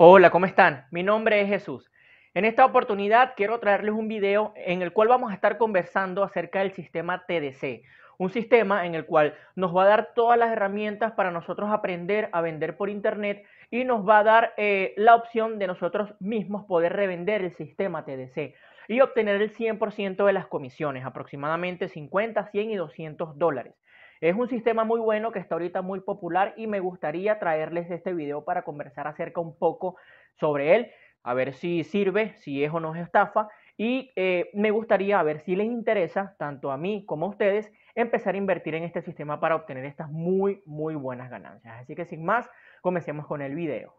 Hola, ¿cómo están? Mi nombre es Jesús. En esta oportunidad quiero traerles un video en el cual vamos a estar conversando acerca del sistema TDC, un sistema en el cual nos va a dar todas las herramientas para nosotros aprender a vender por internet y nos va a dar eh, la opción de nosotros mismos poder revender el sistema TDC y obtener el 100% de las comisiones, aproximadamente 50, 100 y 200 dólares. Es un sistema muy bueno que está ahorita muy popular y me gustaría traerles este video para conversar acerca un poco sobre él, a ver si sirve, si es o no es estafa. Y eh, me gustaría a ver si les interesa, tanto a mí como a ustedes, empezar a invertir en este sistema para obtener estas muy, muy buenas ganancias. Así que sin más, comencemos con el video.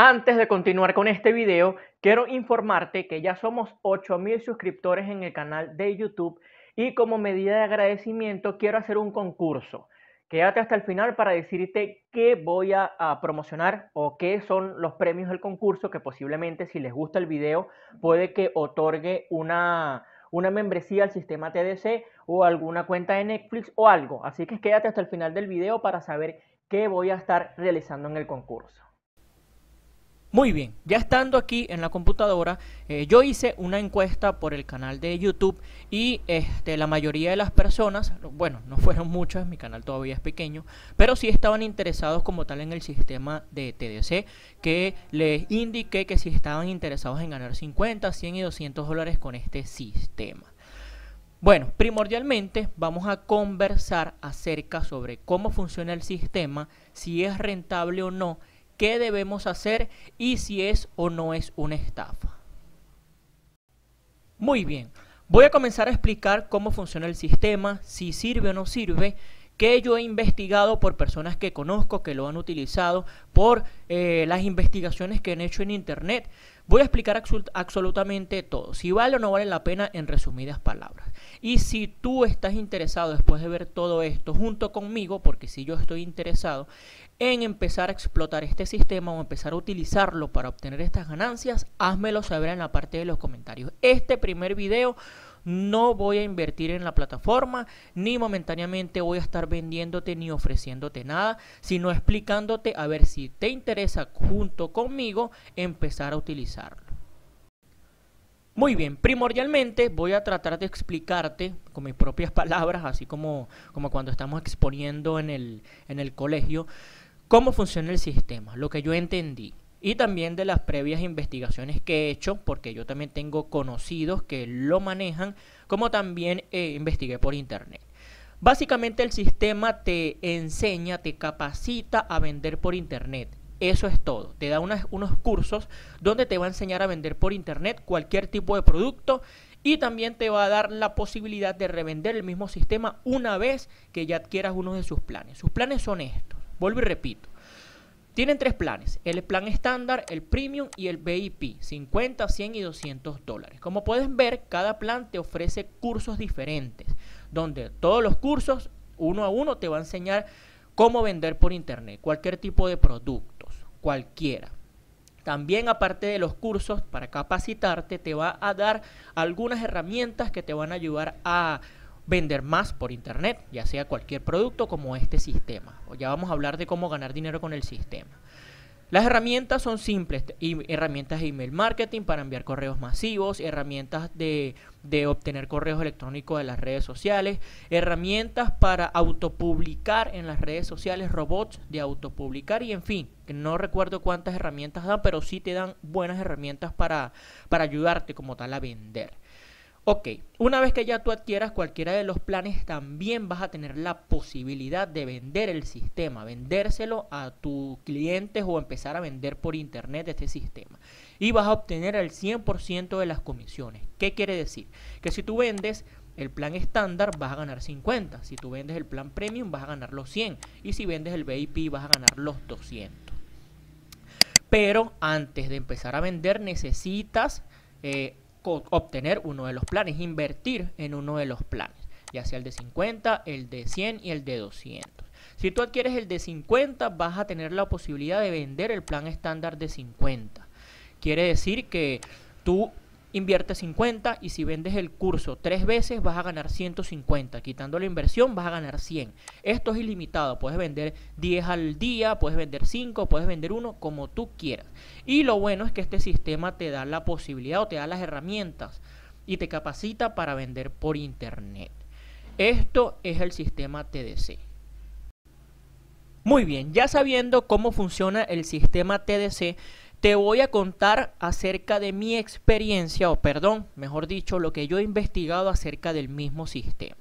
Antes de continuar con este video, quiero informarte que ya somos 8000 suscriptores en el canal de YouTube y como medida de agradecimiento quiero hacer un concurso. Quédate hasta el final para decirte qué voy a, promocionar o qué son los premios del concurso que posiblemente si les gusta el video puede que otorgue una, una membresía al sistema TDC o alguna cuenta de Netflix o algo. Así que quédate hasta el final del video para saber qué voy a estar realizando en el concurso. Muy bien, ya estando aquí en la computadora, eh, yo hice una encuesta por el canal de YouTube y este, la mayoría de las personas, bueno, no fueron muchas, mi canal todavía es pequeño, pero sí estaban interesados como tal en el sistema de TDC, que les indiqué que si estaban interesados en ganar 50, 100 y 200 dólares con este sistema. Bueno, primordialmente vamos a conversar acerca sobre cómo funciona el sistema, si es rentable o no qué debemos hacer y si es o no es una estafa. Muy bien, voy a comenzar a explicar cómo funciona el sistema, si sirve o no sirve, que yo he investigado por personas que conozco que lo han utilizado, por eh, las investigaciones que han hecho en internet. Voy a explicar absolutamente todo, si vale o no vale la pena en resumidas palabras. Y si tú estás interesado después de ver todo esto junto conmigo, porque si yo estoy interesado en empezar a explotar este sistema o empezar a utilizarlo para obtener estas ganancias, házmelo saber en la parte de los comentarios. Este primer video no voy a invertir en la plataforma, ni momentáneamente voy a estar vendiéndote ni ofreciéndote nada, sino explicándote a ver si te interesa junto conmigo empezar a utilizarlo. Muy bien, primordialmente voy a tratar de explicarte con mis propias palabras, así como, como cuando estamos exponiendo en el, en el colegio, cómo funciona el sistema, lo que yo entendí y también de las previas investigaciones que he hecho, porque yo también tengo conocidos que lo manejan, como también eh, investigué por internet. Básicamente el sistema te enseña, te capacita a vender por internet. Eso es todo. Te da unos cursos donde te va a enseñar a vender por internet cualquier tipo de producto y también te va a dar la posibilidad de revender el mismo sistema una vez que ya adquieras uno de sus planes. Sus planes son estos. Vuelvo y repito. Tienen tres planes, el plan estándar, el premium y el VIP, 50, 100 y 200 dólares. Como puedes ver, cada plan te ofrece cursos diferentes, donde todos los cursos, uno a uno, te va a enseñar cómo vender por internet, cualquier tipo de producto cualquiera. También aparte de los cursos para capacitarte, te va a dar algunas herramientas que te van a ayudar a vender más por internet, ya sea cualquier producto como este sistema. Ya vamos a hablar de cómo ganar dinero con el sistema. Las herramientas son simples, herramientas de email marketing para enviar correos masivos, herramientas de, de obtener correos electrónicos de las redes sociales, herramientas para autopublicar en las redes sociales, robots de autopublicar y en fin, no recuerdo cuántas herramientas dan, pero sí te dan buenas herramientas para, para ayudarte como tal a vender. Ok, una vez que ya tú adquieras cualquiera de los planes, también vas a tener la posibilidad de vender el sistema, vendérselo a tus clientes o empezar a vender por internet este sistema. Y vas a obtener el 100% de las comisiones. ¿Qué quiere decir? Que si tú vendes el plan estándar vas a ganar 50, si tú vendes el plan premium vas a ganar los 100 y si vendes el VIP vas a ganar los 200. Pero antes de empezar a vender necesitas... Eh, obtener uno de los planes, invertir en uno de los planes, ya sea el de 50, el de 100 y el de 200. Si tú adquieres el de 50, vas a tener la posibilidad de vender el plan estándar de 50. Quiere decir que tú invierte 50 y si vendes el curso tres veces vas a ganar 150. Quitando la inversión vas a ganar 100. Esto es ilimitado. Puedes vender 10 al día, puedes vender 5, puedes vender 1, como tú quieras. Y lo bueno es que este sistema te da la posibilidad o te da las herramientas y te capacita para vender por internet. Esto es el sistema TDC. Muy bien, ya sabiendo cómo funciona el sistema TDC, te voy a contar acerca de mi experiencia, o perdón, mejor dicho, lo que yo he investigado acerca del mismo sistema.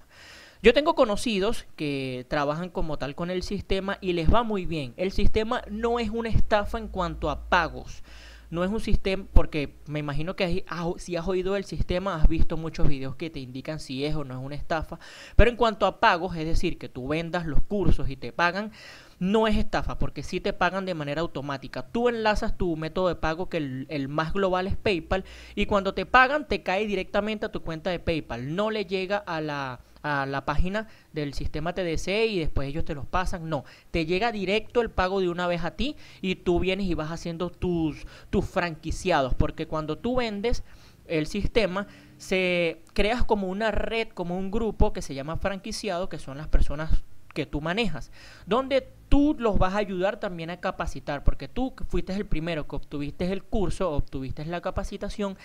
Yo tengo conocidos que trabajan como tal con el sistema y les va muy bien. El sistema no es una estafa en cuanto a pagos no es un sistema, porque me imagino que si has oído del sistema, has visto muchos videos que te indican si es o no es una estafa. Pero en cuanto a pagos, es decir, que tú vendas los cursos y te pagan, no es estafa, porque sí te pagan de manera automática. Tú enlazas tu método de pago, que el más global es PayPal, y cuando te pagan, te cae directamente a tu cuenta de PayPal. No le llega a la la página del sistema TDC y después ellos te los pasan. No, te llega directo el pago de una vez a ti y tú vienes y vas haciendo tus, tus franquiciados, porque cuando tú vendes el sistema, se creas como una red, como un grupo que se llama franquiciado, que son las personas que tú manejas, donde tú los vas a ayudar también a capacitar, porque tú fuiste el primero que obtuviste el curso, obtuviste la capacitación,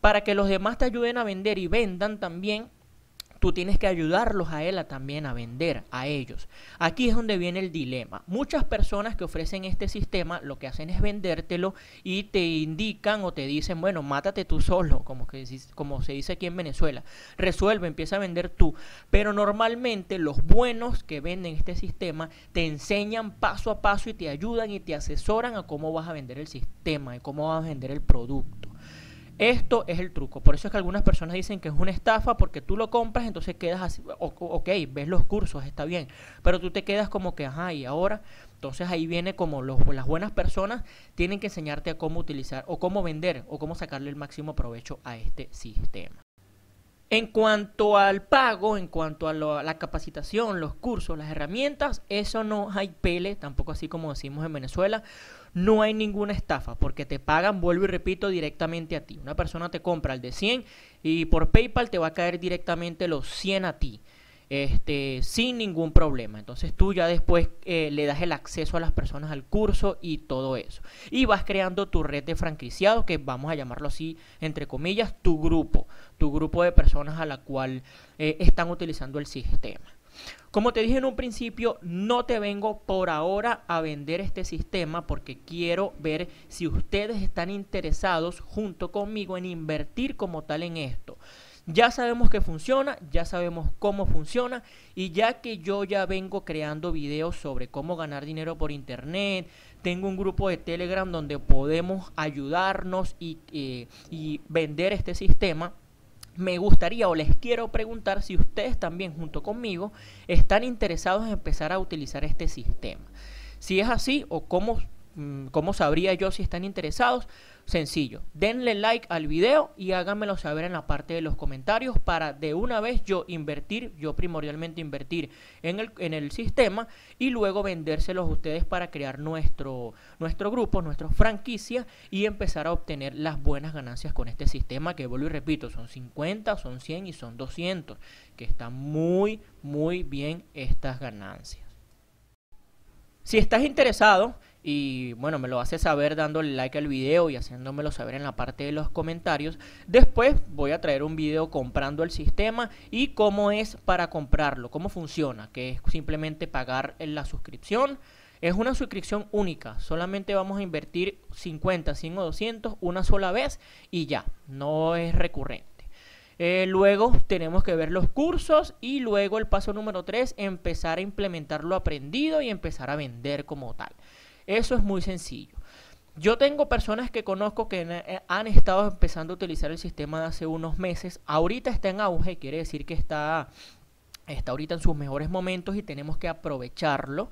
para que los demás te ayuden a vender y vendan también tú tienes que ayudarlos a él también a vender a ellos. Aquí es donde viene el dilema. Muchas personas que ofrecen este sistema lo que hacen es vendértelo y te indican o te dicen, bueno, mátate tú solo, como, que, como se dice aquí en Venezuela. Resuelve, empieza a vender tú. Pero normalmente los buenos que venden este sistema te enseñan paso a paso y te ayudan y te asesoran a cómo vas a vender el sistema y cómo vas a vender el producto. Esto es el truco. Por eso es que algunas personas dicen que es una estafa porque tú lo compras, entonces quedas así, ok, ves los cursos, está bien, pero tú te quedas como que, ajá, y ahora, entonces ahí viene como los, las buenas personas tienen que enseñarte a cómo utilizar o cómo vender o cómo sacarle el máximo provecho a este sistema. En cuanto al pago, en cuanto a la capacitación, los cursos, las herramientas, eso no hay pele, tampoco así como decimos en Venezuela no hay ninguna estafa, porque te pagan, vuelvo y repito, directamente a ti. Una persona te compra el de 100 y por PayPal te va a caer directamente los 100 a ti. Este, sin ningún problema. Entonces tú ya después eh, le das el acceso a las personas al curso y todo eso. Y vas creando tu red de franquiciados, que vamos a llamarlo así, entre comillas, tu grupo, tu grupo de personas a la cual eh, están utilizando el sistema. Como te dije en un principio, no te vengo por ahora a vender este sistema porque quiero ver si ustedes están interesados junto conmigo en invertir como tal en esto. Ya sabemos que funciona, ya sabemos cómo funciona y ya que yo ya vengo creando videos sobre cómo ganar dinero por internet, tengo un grupo de Telegram donde podemos ayudarnos y, eh, y vender este sistema me gustaría o les quiero preguntar si ustedes también junto conmigo están interesados en empezar a utilizar este sistema. Si es así o cómo Mm, ¿Cómo sabría yo si están interesados? Sencillo, denle like al video y háganmelo saber en la parte de los comentarios para de una vez yo invertir, yo primordialmente invertir en el, en el sistema y luego vendérselos a ustedes para crear nuestro, nuestro grupo, nuestra franquicia y empezar a obtener las buenas ganancias con este sistema que vuelvo y repito, son 50, son 100 y son 200, que están muy, muy bien estas ganancias. Si estás interesado y bueno, me lo hace saber dándole like al video y haciéndomelo saber en la parte de los comentarios. Después voy a traer un video comprando el sistema y cómo es para comprarlo, cómo funciona, que es simplemente pagar la suscripción. Es una suscripción única, solamente vamos a invertir 50, 100 o 200 una sola vez y ya, no es recurrente. Eh, luego tenemos que ver los cursos y luego el paso número 3, empezar a implementar lo aprendido y empezar a vender como tal. Eso es muy sencillo. Yo tengo personas que conozco que eh, han estado empezando a utilizar el sistema de hace unos meses. Ahorita está en auge, quiere decir que está, está ahorita en sus mejores momentos y tenemos que aprovecharlo.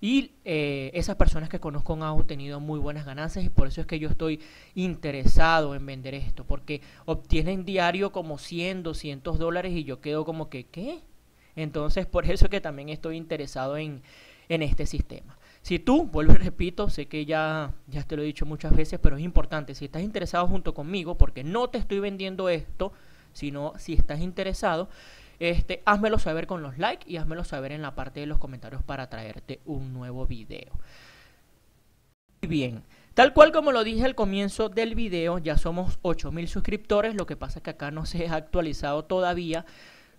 Y eh, esas personas que conozco han obtenido muy buenas ganancias y por eso es que yo estoy interesado en vender esto, porque obtienen diario como 100, 200 dólares y yo quedo como que, ¿qué? Entonces por eso es que también estoy interesado en este sistema. Si tú, vuelvo y repito, sé que ya, ya te lo he dicho muchas veces, pero es importante, si estás interesado junto conmigo, porque no te estoy vendiendo esto, sino si estás interesado, este, házmelo saber con los likes y házmelo saber en la parte de los comentarios para traerte un nuevo video. Muy bien. Tal cual como lo dije al comienzo del video, ya somos 8000 suscriptores, lo que pasa es que acá no se ha actualizado todavía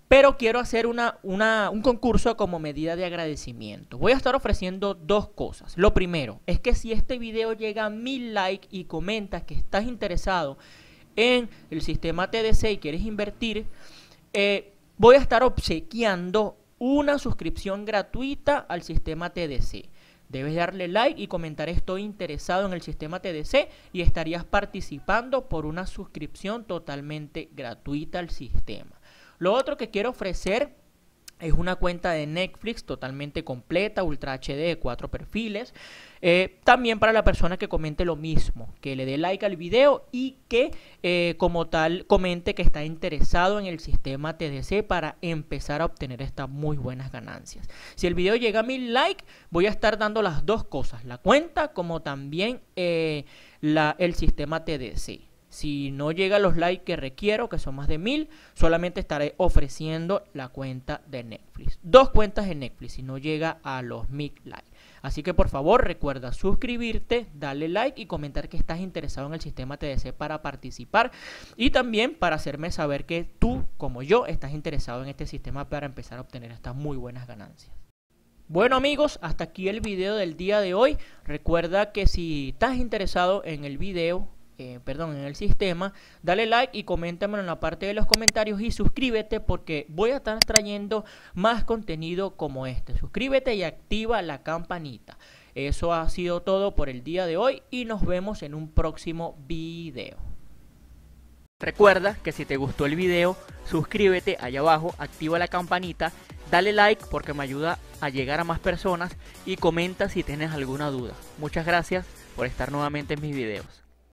pero quiero hacer un concurso como medida de agradecimiento. Voy a estar ofreciendo dos cosas. Lo primero es que si este video llega a mil likes y comentas que estás interesado en el sistema TDC y quieres invertir, eh, voy a estar obsequiando una suscripción gratuita al sistema TDC. Debes darle like y comentar estoy interesado en el sistema TDC y estarías participando por una suscripción totalmente gratuita al sistema. Lo otro que quiero ofrecer es una cuenta de Netflix totalmente completa, Ultra HD cuatro perfiles. Eh, también para la persona que comente lo mismo, que le dé like al video y que eh, como tal comente que está interesado en el sistema TDC para empezar a obtener estas muy buenas ganancias. Si el video llega a mil likes, voy a estar dando las dos cosas, la cuenta como también eh, el sistema TDC. Si no llega a los likes que requiero, que son más de mil, solamente estaré ofreciendo la cuenta de Netflix. Dos cuentas de Netflix si no llega a los mil likes. Así que por favor recuerda suscribirte, darle like y comentar que estás interesado en el sistema TDC para participar y también para hacerme saber que tú, como yo, estás interesado en este sistema para empezar a obtener estas muy buenas ganancias. Bueno amigos, hasta aquí el video del día de hoy. Recuerda que si estás interesado en el video eh, perdón, en el sistema, dale like y coméntamelo en la parte de los comentarios y suscríbete porque voy a estar trayendo más contenido como este. Suscríbete y activa la campanita. Eso ha sido todo por el día de hoy y nos vemos en un próximo video. Recuerda que si te gustó el video, suscríbete allá abajo, activa la campanita, dale like porque me ayuda a llegar a más personas y comenta si tienes alguna duda. Muchas gracias por estar nuevamente en mis videos.